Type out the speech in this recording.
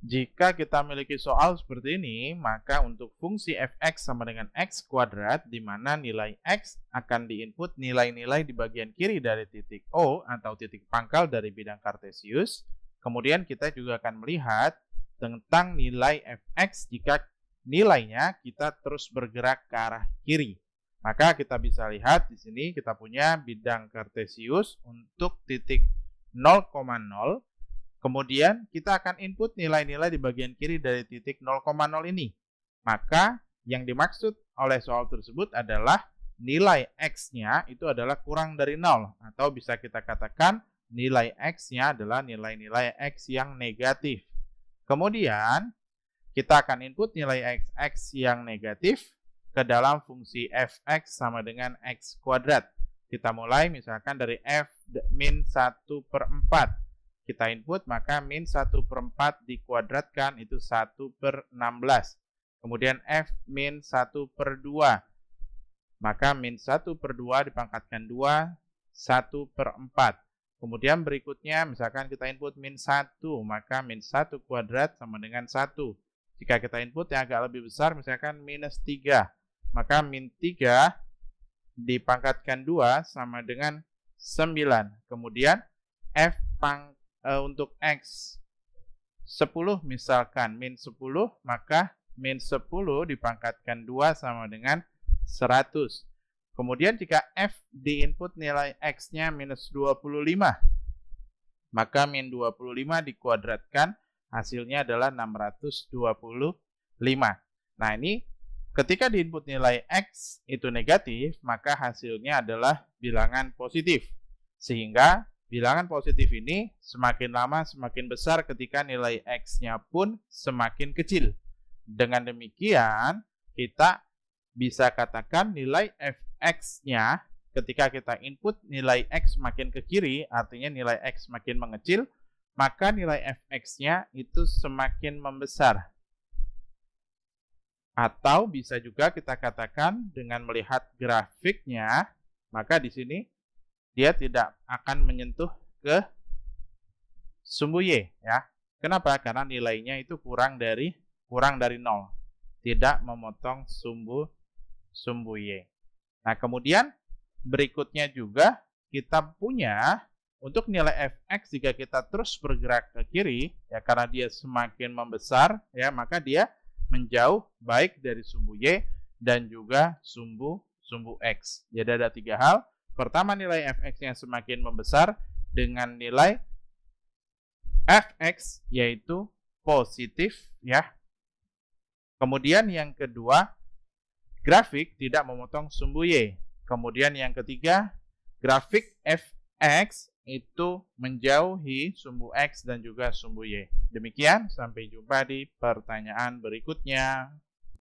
Jika kita memiliki soal seperti ini, maka untuk fungsi fx sama dengan x kuadrat, di mana nilai x akan diinput nilai-nilai di bagian kiri dari titik O atau titik pangkal dari bidang kartesius. Kemudian kita juga akan melihat tentang nilai fx jika nilainya kita terus bergerak ke arah kiri. Maka kita bisa lihat di sini kita punya bidang kartesius untuk titik 0,0 Kemudian kita akan input nilai-nilai di bagian kiri dari titik 0,0 ini. Maka yang dimaksud oleh soal tersebut adalah nilai x-nya itu adalah kurang dari 0 atau bisa kita katakan nilai x-nya adalah nilai-nilai x yang negatif. Kemudian kita akan input nilai x x yang negatif ke dalam fungsi fx sama dengan x kuadrat. Kita mulai misalkan dari f min 1 per 4 kita input, maka min 1 per 4 dikuadratkan itu 1 per 16. Kemudian F min 1 per 2. Maka min 1 per 2 dipangkatkan 2, 1 per 4. Kemudian berikutnya, misalkan kita input min 1, maka min 1 kuadrat sama dengan 1. Jika kita input yang agak lebih besar, misalkan minus 3, maka min 3 dipangkatkan 2 sama dengan 9. Kemudian F pangkat uh, untuk X 10 misalkan min 10 maka min 10 dipangkatkan 2 sama dengan 100. Kemudian jika F di input nilai X-nya minus 25 maka min 25 dikuadratkan hasilnya adalah 625. Nah ini ketika di input nilai X itu negatif maka hasilnya adalah bilangan positif. Sehingga Bilangan positif ini semakin lama semakin besar ketika nilai X-nya pun semakin kecil. Dengan demikian, kita bisa katakan nilai fx-nya ketika kita input nilai x semakin ke kiri, artinya nilai x semakin mengecil, maka nilai fx-nya itu semakin membesar. Atau bisa juga kita katakan dengan melihat grafiknya, maka di sini dia tidak akan menyentuh ke sumbu Y ya. Kenapa? Karena nilainya itu kurang dari kurang dari nol, tidak memotong sumbu sumbu Y. Nah, kemudian berikutnya juga kita punya untuk nilai fx jika kita terus bergerak ke kiri ya karena dia semakin membesar ya maka dia menjauh baik dari sumbu y dan juga sumbu sumbu x. Jadi ada tiga hal Pertama nilai fx yang semakin membesar dengan nilai fx yaitu positif ya. Kemudian yang kedua, grafik tidak memotong sumbu y. Kemudian yang ketiga, grafik fx itu menjauhi sumbu x dan juga sumbu y. Demikian, sampai jumpa di pertanyaan berikutnya.